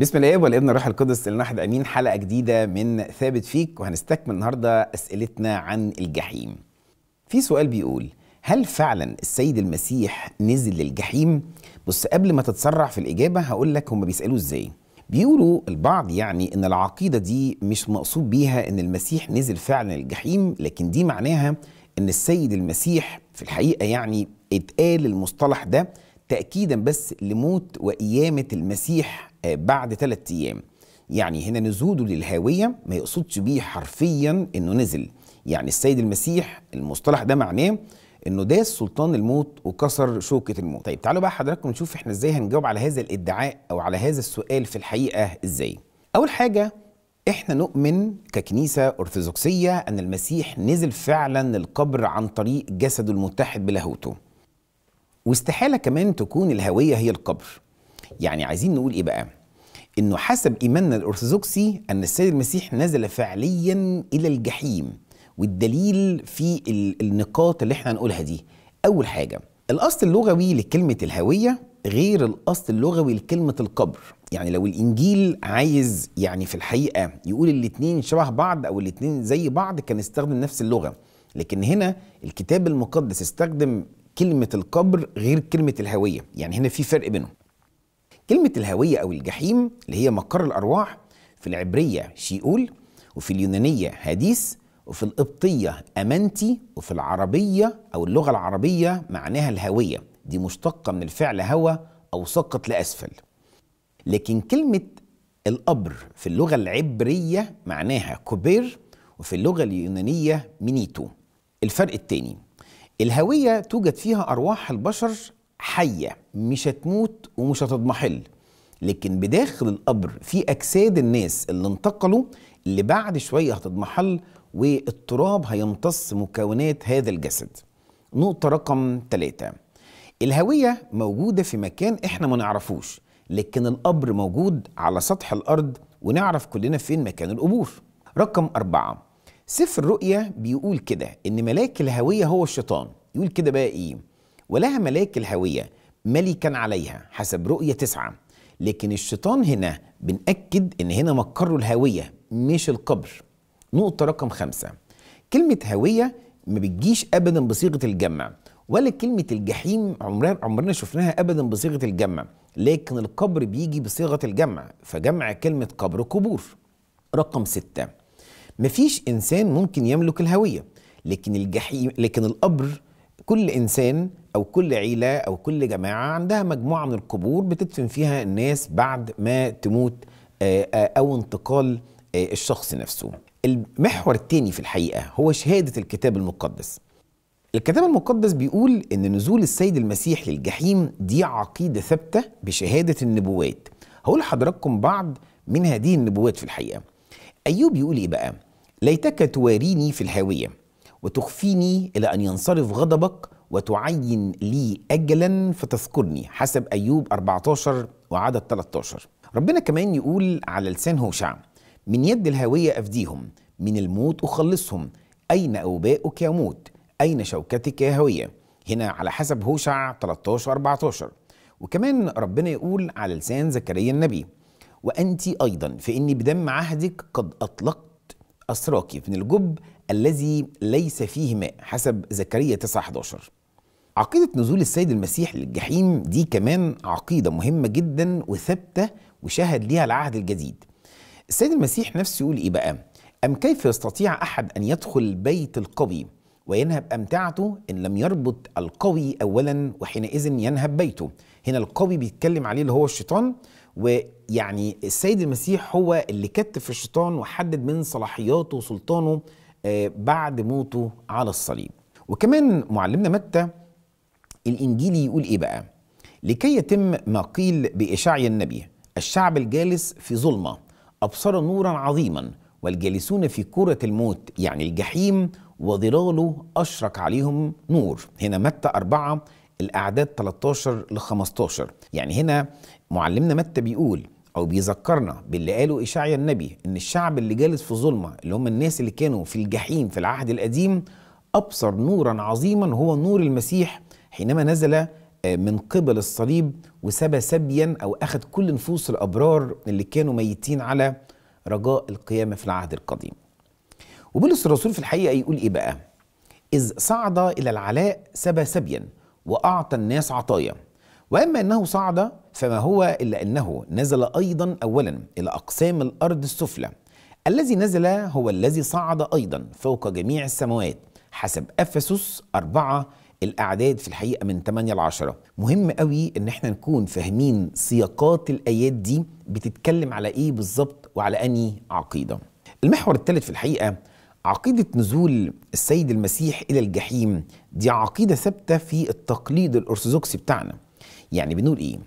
بسم الله والابن الروح القدس لنحد امين حلقه جديده من ثابت فيك وهنستكمل النهارده اسئلتنا عن الجحيم. في سؤال بيقول هل فعلا السيد المسيح نزل للجحيم؟ بص قبل ما تتسرع في الاجابه هقول لك هم بيسالوه ازاي. بيقولوا البعض يعني ان العقيده دي مش مقصود بيها ان المسيح نزل فعلا للجحيم لكن دي معناها ان السيد المسيح في الحقيقه يعني اتقال المصطلح ده تاكيدا بس لموت وقيامه المسيح آه، بعد ثلاثة أيام يعني هنا نزوده للهاوية ما يقصدش بيه حرفيا أنه نزل يعني السيد المسيح المصطلح ده معناه انه داس سلطان الموت وكسر شوكه الموت طيب تعالوا بقى حضراتكم نشوف احنا ازاي هنجاوب على هذا الادعاء او على هذا السؤال في الحقيقه ازاي اول حاجه احنا نؤمن ككنيسه ارثوذكسيه ان المسيح نزل فعلا القبر عن طريق جسده المتحد بلاهوته واستحاله كمان تكون الهويه هي القبر يعني عايزين نقول ايه بقى انه حسب ايماننا الارثوذكسي ان السيد المسيح نزل فعليا الى الجحيم والدليل في النقاط اللي احنا هنقولها دي اول حاجه الاصل اللغوي لكلمه الهويه غير الاصل اللغوي لكلمه القبر يعني لو الانجيل عايز يعني في الحقيقه يقول الاثنين شبه بعض او الاثنين زي بعض كان استخدم نفس اللغه لكن هنا الكتاب المقدس استخدم كلمه القبر غير كلمه الهويه يعني هنا في فرق بينهم كلمة الهوية أو الجحيم اللي هي مقر الأرواح في العبرية شيئول وفي اليونانية هاديس وفي القبطية أمانتي وفي العربية أو اللغة العربية معناها الهوية دي مشتقة من الفعل هوى أو سقط لأسفل لكن كلمة القبر في اللغة العبرية معناها كوبير وفي اللغة اليونانية مينيتو الفرق التاني الهوية توجد فيها أرواح البشر حيه مش هتموت ومش هتضمحل لكن بداخل القبر في اجساد الناس اللي انتقلوا اللي بعد شويه هتضمحل والتراب هيمتص مكونات هذا الجسد نقطه رقم ثلاثة الهويه موجوده في مكان احنا ما نعرفوش لكن القبر موجود على سطح الارض ونعرف كلنا فين مكان القبور رقم أربعة سفر الرؤيه بيقول كده إن ملاك الهوية هو الشيطان يقول كده بقى إيه ولها ملاك الهوية ملكا عليها حسب رؤية تسعة لكن الشيطان هنا بنأكد إن هنا مقره الهوية مش القبر نقطة رقم خمسة كلمة هوية ما بتجيش أبدا بصيغة الجمع ولا كلمة الجحيم عمرنا عمرنا شفناها أبدا بصيغة الجمع لكن القبر بيجي بصيغة الجمع فجمع كلمة قبر قبور رقم ستة مفيش إنسان ممكن يملك الهوية لكن الجحيم لكن القبر كل انسان او كل عيله او كل جماعه عندها مجموعه من القبور بتدفن فيها الناس بعد ما تموت آه، آه، او انتقال آه، الشخص نفسه المحور الثاني في الحقيقه هو شهاده الكتاب المقدس الكتاب المقدس بيقول ان نزول السيد المسيح للجحيم دي عقيده ثابته بشهاده النبوات هقول لحضراتكم بعض من هذه النبوات في الحقيقه ايوب يقول ايه بقى ليتك تواريني في الهاويه وتخفيني إلى أن ينصرف غضبك وتعين لي أجلا فتذكرني حسب أيوب 14 وعدد 13 ربنا كمان يقول على لسان هوشع من يد الهاوية أفديهم من الموت أخلصهم أين أوباؤك يا موت أين شوكتك يا هويه هنا على حسب هوشع 13 14 وكمان ربنا يقول على لسان زكريا النبي وأنت أيضا فإني بدم عهدك قد أطلقت أسراكي من الجب الذي ليس فيه ماء حسب زكريا 9 11 عقيدة نزول السيد المسيح للجحيم دي كمان عقيدة مهمة جدا وثابتة وشهد ليها العهد الجديد السيد المسيح نفسه يقول إيه بقى أم كيف يستطيع أحد أن يدخل بيت القوي وينهب أمتعته إن لم يربط القوي أولا وحينئذ ينهب بيته هنا القوي بيتكلم عليه اللي هو الشيطان ويعني السيد المسيح هو اللي كتف الشيطان وحدد من صلاحياته وسلطانه آه، بعد موته على الصليب وكمان معلمنا متى الإنجيلي يقول إيه بقى لكي يتم ما قيل بإشعيا النبي الشعب الجالس في ظلمة أبصر نورا عظيما والجالسون في كرة الموت يعني الجحيم وظلاله أشرق عليهم نور هنا متى أربعة الأعداد 13 ل 15 يعني هنا معلمنا متى بيقول او بيذكرنا باللي قاله اشعيا النبي ان الشعب اللي جالس في ظلمه اللي هم الناس اللي كانوا في الجحيم في العهد القديم ابصر نورا عظيما هو نور المسيح حينما نزل آه، من قبل الصليب وسبى سبيا او اخذ كل نفوس الابرار اللي كانوا ميتين على رجاء القيامه في العهد القديم. وبولس الرسول في الحقيقه يقول ايه بقى؟ اذ صعد الى العلاء سبى سبيا واعطى الناس عطايا واما انه صعد فما هو إلا أنه نزل أيضا أولا إلى أقسام الأرض السفلى الذي نزل هو الذي صعد أيضا فوق جميع السماوات حسب أفسس أربعة الأعداد في الحقيقة من 8 ل 10 مهم قوي إن احنا نكون فاهمين سياقات الآيات دي بتتكلم على إيه بالظبط وعلى أني عقيدة المحور الثالث في الحقيقة عقيدة نزول السيد المسيح إلى الجحيم دي عقيدة ثابتة في التقليد الأرثوذكسي بتاعنا يعني بنقول إيه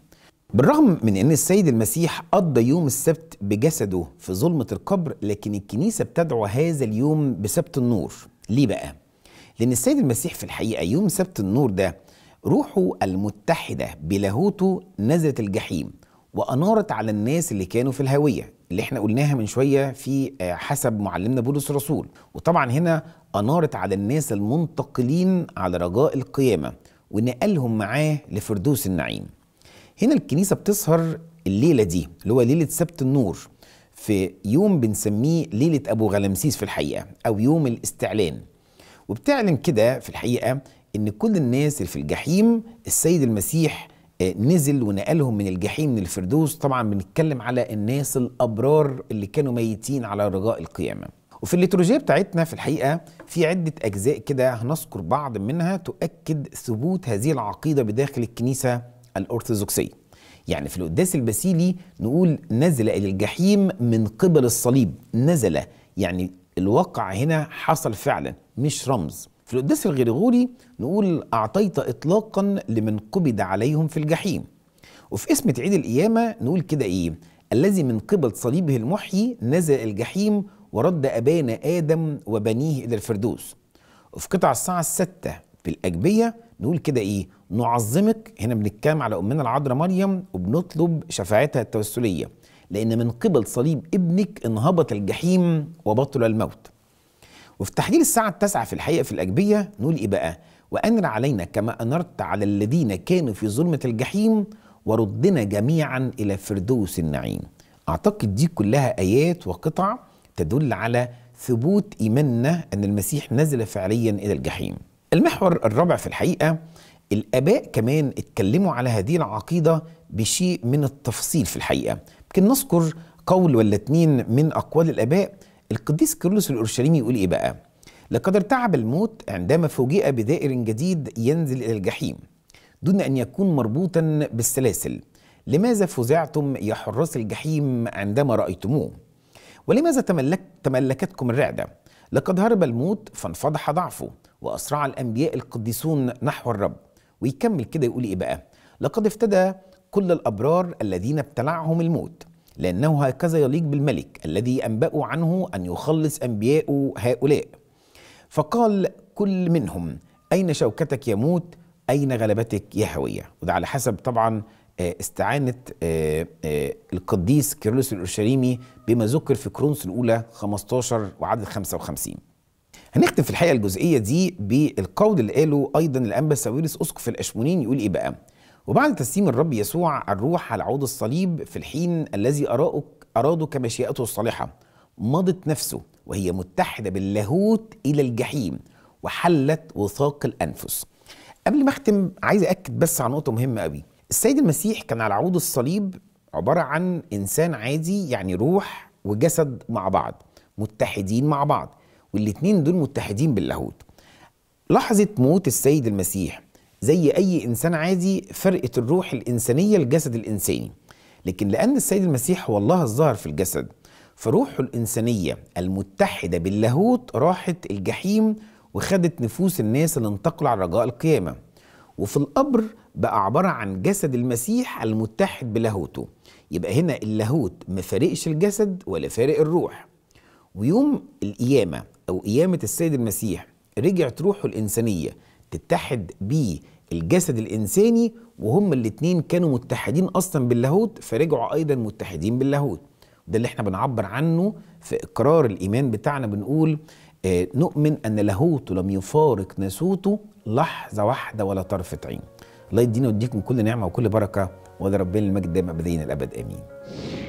بالرغم من أن السيد المسيح قضى يوم السبت بجسده في ظلمة القبر لكن الكنيسة بتدعو هذا اليوم بسبت النور ليه بقى؟ لأن السيد المسيح في الحقيقة يوم سبت النور ده روحه المتحدة بلاهوته نزلت الجحيم وأنارت على الناس اللي كانوا في الهوية اللي احنا قلناها من شوية في آه، حسب معلمنا بولس الرسول وطبعا هنا أنارت على الناس المنتقلين على رجاء القيامة ونقلهم معاه لفردوس النعيم هنا الكنيسة بتسهر الليلة دي اللي هو ليلة سبت النور في يوم بنسميه ليلة أبو غلمسيس في الحقيقة أو يوم الاستعلان وبتعلن كده في الحقيقة إن كل الناس اللي في الجحيم السيد المسيح آه، نزل ونقلهم من الجحيم للفردوس طبعا بنتكلم على الناس الأبرار اللي كانوا ميتين على رجاء القيامة وفي الليتروجيه بتاعتنا في الحقيقة في عدة أجزاء كده هنذكر بعض منها تؤكد ثبوت هذه العقيدة بداخل الكنيسة الأرثوذكسية يعني في القداس البسيلي نقول نزل إلى الجحيم من قبل الصليب نزل يعني الواقع هنا حصل فعلا مش رمز في القداس الغريغوري نقول أعطيت إطلاقا لمن قبض عليهم في الجحيم وفي اسمة عيد القيامة نقول كده إيه الذي من قبل صليبه المحيي نزل الجحيم ورد ابانا آدم وبنيه إلى الفردوس وفي قطع الساعة الستة في الأجبية نقول كده إيه نعظمك هنا بنتكلم على أمنا العذراء مريم وبنطلب شفاعتها التوسلية لأن من قبل صليب ابنك انهبط الجحيم وبطل الموت وفي تحليل الساعة التاسعة في الحقيقة في الأجبية نقول إيه بقى وأنر علينا كما أنرت على الذين كانوا في ظلمة الجحيم وردنا جميعا إلى فردوس النعيم أعتقد دي كلها آيات وقطع تدل على ثبوت إيماننا أن المسيح نزل فعليا إلى الجحيم المحور الرابع في الحقيقه الاباء كمان اتكلموا على هذه العقيده بشيء من التفصيل في الحقيقه يمكن نذكر قول ولا اتنين من اقوال الاباء القديس كيرلس الاورشليمي يقول ايه بقى لقد ارتعب الموت عندما فوجئ بدائر جديد ينزل الى الجحيم دون ان يكون مربوطا بالسلاسل لماذا فزعتم يا حراس الجحيم عندما رايتموه ولماذا تملك تملكتكم الرعده لقد هرب الموت فانفضح ضعفه وأسرع الأنبياء القديسون نحو الرب ويكمل كده يقول إيه بقى لقد افتدى كل الأبرار الذين ابتلعهم الموت لأنه هكذا يليق بالملك الذي أنبأوا عنه أن يخلص أنبياء هؤلاء فقال كل منهم أين شوكتك يا موت أين غلبتك يا هوية وده على حسب طبعا آه، استعانة آه، آه، القديس كيرلس الأورشليمي بما ذكر في كرونس الأولى 15 وعدد 55 هنختم في الحقيقه الجزئيه دي بالقول اللي قاله ايضا الانبا ساويرس اسقف الاشمونين يقول ايه بقى؟ وبعد تسليم الرب يسوع الروح على عود الصليب في الحين الذي أراؤك أراده كمشيئته الصالحة مضت نفسه وهي متحدة باللاهوت إلى الجحيم وحلت وثاق الأنفس قبل ما أختم عايز اكد بس على نقطة مهمة قوي السيد المسيح كان على عود الصليب عبارة عن إنسان عادي يعني روح وجسد مع بعض متحدين مع بعض والاتنين دول متحدين باللاهوت لحظة موت السيد المسيح زي أي إنسان عادي فرقت الروح الإنسانية الجسد الإنساني لكن لأن السيد المسيح هو الله الظاهر في الجسد فروحه الإنسانية المتحدة باللاهوت راحت الجحيم وخدت نفوس الناس اللي انتقلوا على رجاء القيامة وفي القبر بقى عبارة عن جسد المسيح المتحد بلاهوته يبقى هنا اللاهوت مفارقش الجسد ولا فارق الروح ويوم القيامة أو قيامة السيد المسيح رجعت روحه الإنسانية تتحد بيه الجسد الإنساني وهم الاتنين كانوا متحدين أصلا باللاهوت فرجعوا أيضا متحدين باللاهوت ده اللي احنا بنعبر عنه في إقرار الإيمان بتاعنا بنقول آه نؤمن أن لاهوته لم يفارق ناسوته لحظة واحدة ولا طرفة عين الله يدينا ويديكم كل نعمة وكل بركة وده ربنا المجد دائما بدين الأبد آمين